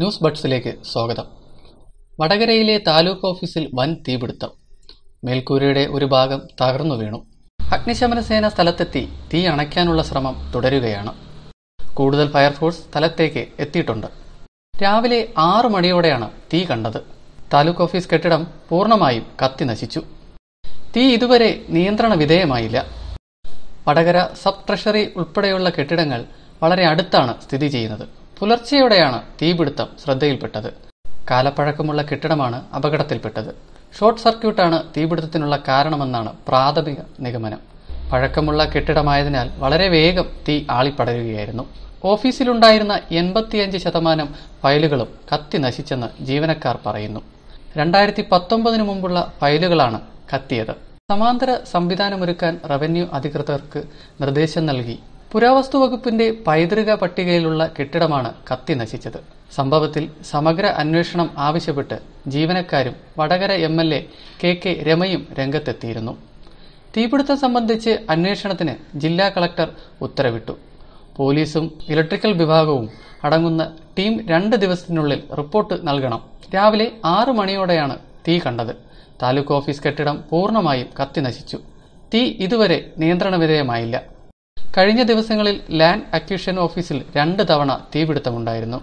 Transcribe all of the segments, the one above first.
news ബഡ്സിലേക്ക് സ്വാഗതം വടകരയിലെ താലൂക്ക് ഓഫീസിൽ വൻ തീപിടുത്തം മേൽക്കൂരയുടെ ഒരു ഭാഗം തകർന്നു വീണു അഗ്നിശമന സേന സ്ഥലത്തെത്തി തീ അണയ്ക്കാനുള്ള ശ്രമം തുടരുകയാണ് കൂടുതൽ ഫയർഫോഴ്സ് സ്ഥലത്തേക്ക് എത്തിയിട്ടുണ്ട് രാവിലെ ആറു മണിയോടെയാണ് തീ കണ്ടത് താലൂക്ക് ഓഫീസ് കെട്ടിടം പൂർണ്ണമായും കത്തി നശിച്ചു തീ ഇതുവരെ നിയന്ത്രണ വിധേയമായില്ല വടകര സബ് ട്രഷറി ഉൾപ്പെടെയുള്ള കെട്ടിടങ്ങൾ വളരെ അടുത്താണ് സ്ഥിതി ചെയ്യുന്നത് പുലർച്ചെയോടെയാണ് തീപിടുത്തം ശ്രദ്ധയിൽപ്പെട്ടത് കാലപ്പഴക്കമുള്ള കെട്ടിടമാണ് അപകടത്തിൽപ്പെട്ടത് ഷോർട്ട് സർക്യൂട്ടാണ് തീപിടുത്തത്തിനുള്ള കാരണമെന്നാണ് പ്രാഥമിക നിഗമനം പഴക്കമുള്ള കെട്ടിടമായതിനാൽ വളരെ വേഗം തീ ആളിപ്പടരുകയായിരുന്നു ഓഫീസിലുണ്ടായിരുന്ന എൺപത്തിയഞ്ച് ശതമാനം ഫയലുകളും കത്തി നശിച്ചെന്ന് ജീവനക്കാർ പറയുന്നു രണ്ടായിരത്തി പത്തൊമ്പതിനു മുമ്പുള്ള ഫയലുകളാണ് കത്തിയത് സമാന്തര സംവിധാനമൊരുക്കാൻ റവന്യൂ അധികൃതർക്ക് നിർദ്ദേശം നൽകി പുരാവസ്തു വകുപ്പിന്റെ പൈതൃക പട്ടികയിലുള്ള കെട്ടിടമാണ് കത്തി നശിച്ചത് സംഭവത്തിൽ സമഗ്ര അന്വേഷണം ആവശ്യപ്പെട്ട് ജീവനക്കാരും Vadakara M L A K K രമയും രംഗത്തെത്തിയിരുന്നു തീപിടുത്തം സംബന്ധിച്ച് അന്വേഷണത്തിന് ജില്ലാ കളക്ടർ ഉത്തരവിട്ടു പോലീസും ഇലക്ട്രിക്കൽ വിഭാഗവും അടങ്ങുന്ന ടീം രണ്ട് ദിവസത്തിനുള്ളിൽ റിപ്പോർട്ട് നൽകണം രാവിലെ ആറു മണിയോടെയാണ് തീ കണ്ടത് താലൂക്ക് ഓഫീസ് കെട്ടിടം പൂർണ്ണമായും കത്തി നശിച്ചു തീ ഇതുവരെ നിയന്ത്രണ വിധേയമായില്ല കഴിഞ്ഞ ദിവസങ്ങളിൽ ലാൻഡ് അക്യൂഷൻ ഓഫീസിൽ രണ്ട് തവണ തീപിടുത്തമുണ്ടായിരുന്നു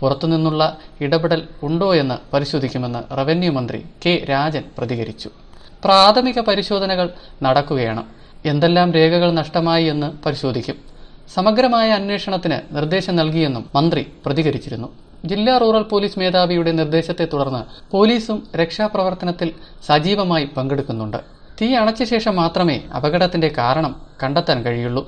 പുറത്തുനിന്നുള്ള ഇടപെടൽ ഉണ്ടോ എന്ന് പരിശോധിക്കുമെന്ന് റവന്യൂ മന്ത്രി കെ രാജൻ പ്രതികരിച്ചു പ്രാഥമിക പരിശോധനകൾ നടക്കുകയാണ് എന്തെല്ലാം രേഖകൾ നഷ്ടമായി എന്ന് പരിശോധിക്കും സമഗ്രമായ അന്വേഷണത്തിന് നിർദ്ദേശം നൽകിയെന്നും മന്ത്രി പ്രതികരിച്ചിരുന്നു ജില്ലാ റൂറൽ പോലീസ് മേധാവിയുടെ നിർദ്ദേശത്തെ തുടർന്ന് പോലീസും രക്ഷാപ്രവർത്തനത്തിൽ സജീവമായി പങ്കെടുക്കുന്നുണ്ട് തീ അണച്ച ശേഷം മാത്രമേ അപകടത്തിന്റെ കാരണം കണ്ടെത്താൻ കഴിയുള്ളൂ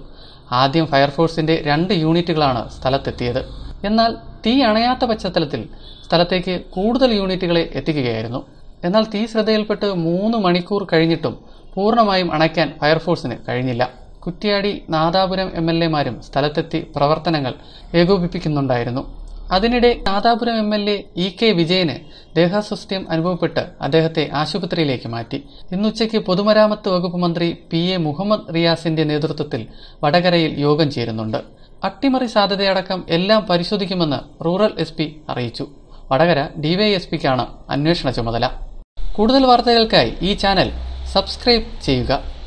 ആദ്യം ഫയർഫോഴ്സിന്റെ രണ്ട് യൂണിറ്റുകളാണ് സ്ഥലത്തെത്തിയത് എന്നാൽ തീ അണയാത്ത പശ്ചാത്തലത്തിൽ സ്ഥലത്തേക്ക് കൂടുതൽ യൂണിറ്റുകളെ എത്തിക്കുകയായിരുന്നു എന്നാൽ തീ ശ്രദ്ധയിൽപ്പെട്ട് മൂന്ന് മണിക്കൂർ കഴിഞ്ഞിട്ടും പൂർണ്ണമായും അണയ്ക്കാൻ ഫയർഫോഴ്സിന് കഴിഞ്ഞില്ല കുറ്റ്യാടി നാദാപുരം എം എൽ എമാരും സ്ഥലത്തെത്തി പ്രവർത്തനങ്ങൾ ഏകോപിപ്പിക്കുന്നുണ്ടായിരുന്നു അതിനിടെ Nadapuram M L A E K വിജയന് ദേഹാസ്വസ്ഥ്യം അനുഭവപ്പെട്ട് അദ്ദേഹത്തെ ആശുപത്രിയിലേക്ക് മാറ്റി ഇന്നുച്ചയ്ക്ക് പൊതുമരാമത്ത് വകുപ്പ് മന്ത്രി പി എ മുഹമ്മദ് റിയാസിന്റെ നേതൃത്വത്തിൽ വടകരയിൽ യോഗം ചേരുന്നുണ്ട് അട്ടിമറി സാധ്യതയടക്കം എല്ലാം പരിശോധിക്കുമെന്ന് റൂറൽ എസ് അറിയിച്ചു വടകര ഡിവൈഎസ്പിക്കാണ് അന്വേഷണ ചുമതല കൂടുതൽ വാർത്തകൾക്കായി ഈ ചാനൽ സബ്സ്ക്രൈബ് ചെയ്യുക